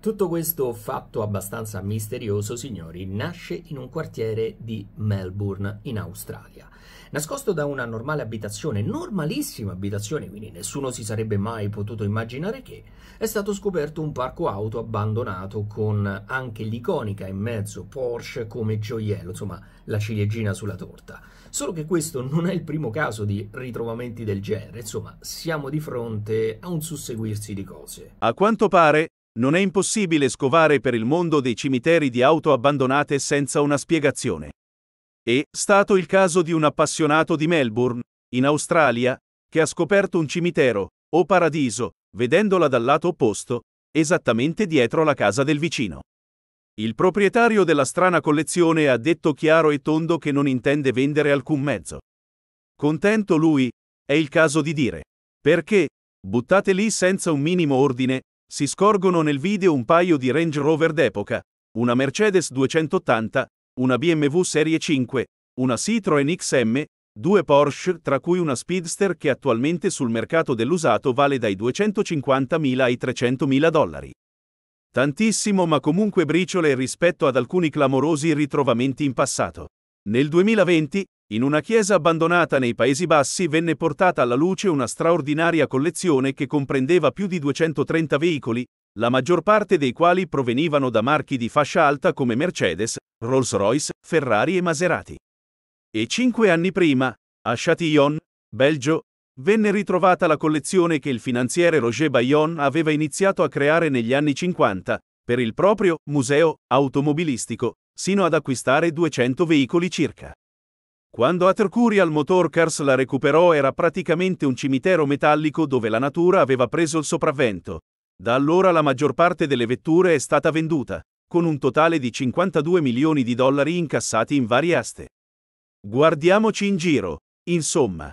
Tutto questo fatto abbastanza misterioso, signori, nasce in un quartiere di Melbourne, in Australia. Nascosto da una normale abitazione, normalissima abitazione, quindi nessuno si sarebbe mai potuto immaginare che, è stato scoperto un parco auto abbandonato con anche l'iconica in mezzo Porsche come gioiello, insomma la ciliegina sulla torta. Solo che questo non è il primo caso di ritrovamenti del genere, insomma siamo di fronte a un susseguirsi di cose. A quanto pare non è impossibile scovare per il mondo dei cimiteri di auto abbandonate senza una spiegazione. È stato il caso di un appassionato di Melbourne, in Australia, che ha scoperto un cimitero, o paradiso, vedendola dal lato opposto, esattamente dietro la casa del vicino. Il proprietario della strana collezione ha detto chiaro e tondo che non intende vendere alcun mezzo. Contento lui, è il caso di dire. Perché, buttate lì senza un minimo ordine, si scorgono nel video un paio di Range Rover d'epoca, una Mercedes 280, una BMW Serie 5, una Citroën XM, due Porsche tra cui una Speedster che attualmente sul mercato dell'usato vale dai 250.000 ai 300.000 dollari. Tantissimo ma comunque briciole rispetto ad alcuni clamorosi ritrovamenti in passato. Nel 2020, in una chiesa abbandonata nei Paesi Bassi venne portata alla luce una straordinaria collezione che comprendeva più di 230 veicoli, la maggior parte dei quali provenivano da marchi di fascia alta come Mercedes, Rolls-Royce, Ferrari e Maserati. E cinque anni prima, a Châtillon, Belgio, venne ritrovata la collezione che il finanziere Roger Bayon aveva iniziato a creare negli anni 50, per il proprio museo automobilistico, sino ad acquistare 200 veicoli circa. Quando Atercurial Motorcars la recuperò era praticamente un cimitero metallico dove la natura aveva preso il sopravvento. Da allora la maggior parte delle vetture è stata venduta, con un totale di 52 milioni di dollari incassati in varie aste. Guardiamoci in giro, insomma.